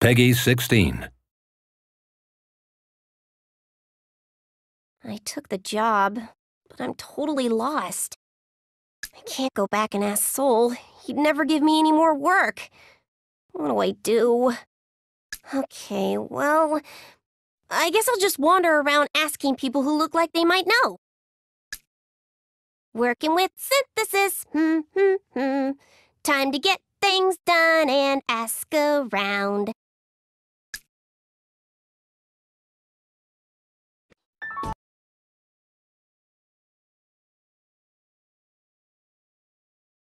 Peggy 16. I took the job, but I'm totally lost. I can't go back and ask Sol. He'd never give me any more work. What do I do? Okay, well, I guess I'll just wander around asking people who look like they might know. Working with synthesis, hmm, hmm, hmm. Time to get things done and ask around.